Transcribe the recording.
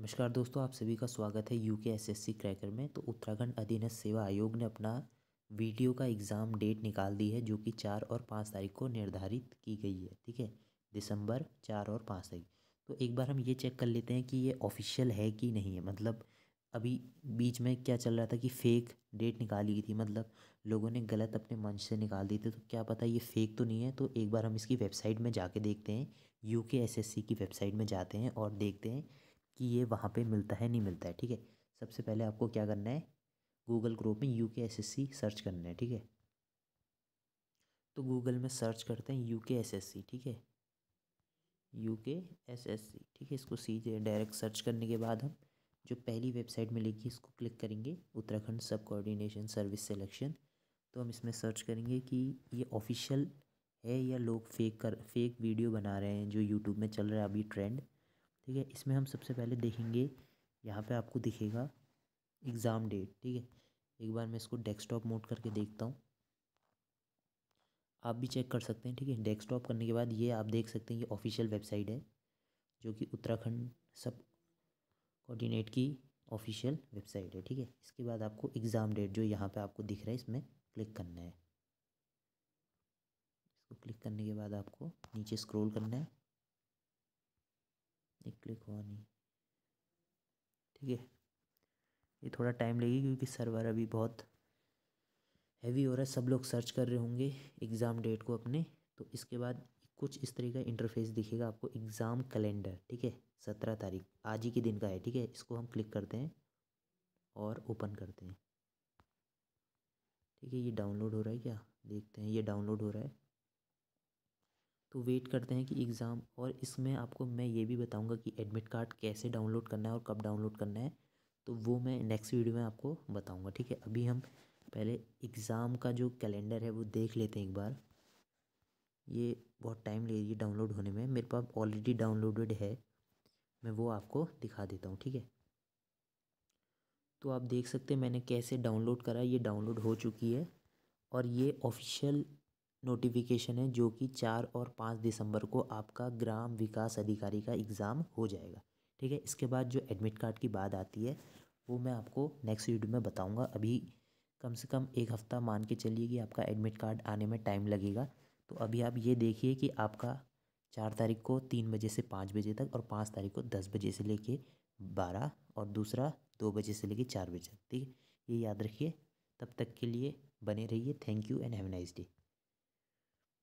नमस्कार दोस्तों आप सभी का स्वागत है यूके एसएससी क्रैकर में तो उत्तराखंड अधीनस्थ सेवा आयोग ने अपना वीडियो का एग्ज़ाम डेट निकाल दी है जो कि चार और पाँच तारीख को निर्धारित की गई है ठीक है दिसंबर चार और पाँच तारीख तो एक बार हम ये चेक कर लेते हैं कि ये ऑफिशियल है कि नहीं है मतलब अभी बीच में क्या चल रहा था कि फ़ेक डेट निकाली गई थी मतलब लोगों ने गलत अपने मन से निकाल दी थी तो क्या पता ये फ़ेक तो नहीं है तो एक बार हम इसकी वेबसाइट में जाके देखते हैं यू के एस एस सी की वेबसाइट में जाते हैं और देखते हैं कि ये वहाँ पे मिलता है नहीं मिलता है ठीक है सबसे पहले आपको क्या करना है गूगल क्रोप में U K S S C search करना है ठीक है तो गूगल में सर्च करते हैं यू के एस एस सी ठीक है यू के एस एस सी ठीक है इसको सीधे डायरेक्ट सर्च करने के बाद हम जो पहली वेबसाइट मिलेगी इसको क्लिक करेंगे उत्तराखंड सब कोऑर्डिनेशन सर्विस सिलेक्शन तो हम इसमें सर्च करेंगे कि ये ऑफिशियल है या लोग फेक कर फेक वीडियो बना रहे हैं जो यूट्यूब में चल रहा है अभी ट्रेंड ठीक है इसमें हम सबसे पहले देखेंगे यहाँ पे आपको दिखेगा एग्ज़ाम डेट ठीक है एक बार मैं इसको डेस्कटॉप मोड करके देखता हूँ आप भी चेक कर सकते हैं ठीक है डेस्कटॉप करने के बाद ये आप देख सकते हैं ये ऑफिशियल वेबसाइट है जो कि उत्तराखंड सब कोऑर्डिनेट की ऑफिशियल वेबसाइट है ठीक है इसके बाद आपको एग्ज़ाम डेट जो यहाँ पे आपको दिख रहा है इसमें क्लिक करना है इसको क्लिक करने के बाद आपको नीचे स्क्रॉल करना है क्लिक ऑन ठीक है ये थोड़ा टाइम लगेगी क्योंकि सर्वर अभी बहुत हैवी हो रहा है सब लोग सर्च कर रहे होंगे एग्ज़ाम डेट को अपने तो इसके बाद कुछ इस तरह का इंटरफेस दिखेगा आपको एग्ज़ाम कैलेंडर ठीक है सत्रह तारीख आज ही के दिन का है ठीक है इसको हम क्लिक करते हैं और ओपन करते हैं ठीक है ये डाउनलोड हो रहा है क्या देखते हैं ये डाउनलोड हो रहा है तो वेट करते हैं कि एग्ज़ाम और इसमें आपको मैं ये भी बताऊंगा कि एडमिट कार्ड कैसे डाउनलोड करना है और कब डाउनलोड करना है तो वो मैं नेक्स्ट वीडियो में आपको बताऊंगा ठीक है अभी हम पहले एग्ज़ाम का जो कैलेंडर है वो देख लेते हैं एक बार ये बहुत टाइम ले रही है डाउनलोड होने में मेरे पास ऑलरेडी डाउनलोडेड है मैं वो आपको दिखा देता हूँ ठीक है तो आप देख सकते हैं मैंने कैसे डाउनलोड करा ये डाउनलोड हो चुकी है और ये ऑफिशियल नोटिफिकेशन है जो कि चार और पाँच दिसंबर को आपका ग्राम विकास अधिकारी का एग्ज़ाम हो जाएगा ठीक है इसके बाद जो एडमिट कार्ड की बात आती है वो मैं आपको नेक्स्ट वीडियो में बताऊँगा अभी कम से कम एक हफ़्ता मान के चलिए कि आपका एडमिट कार्ड आने में टाइम लगेगा तो अभी आप ये देखिए कि आपका चार तारीख को तीन बजे से पाँच बजे तक और पाँच तारीख को दस बजे से लेके बारह और दूसरा दो बजे से लेके चार बजे तक ठीक है ये याद रखिए तब तक के लिए बने रहिए thank you and have nice day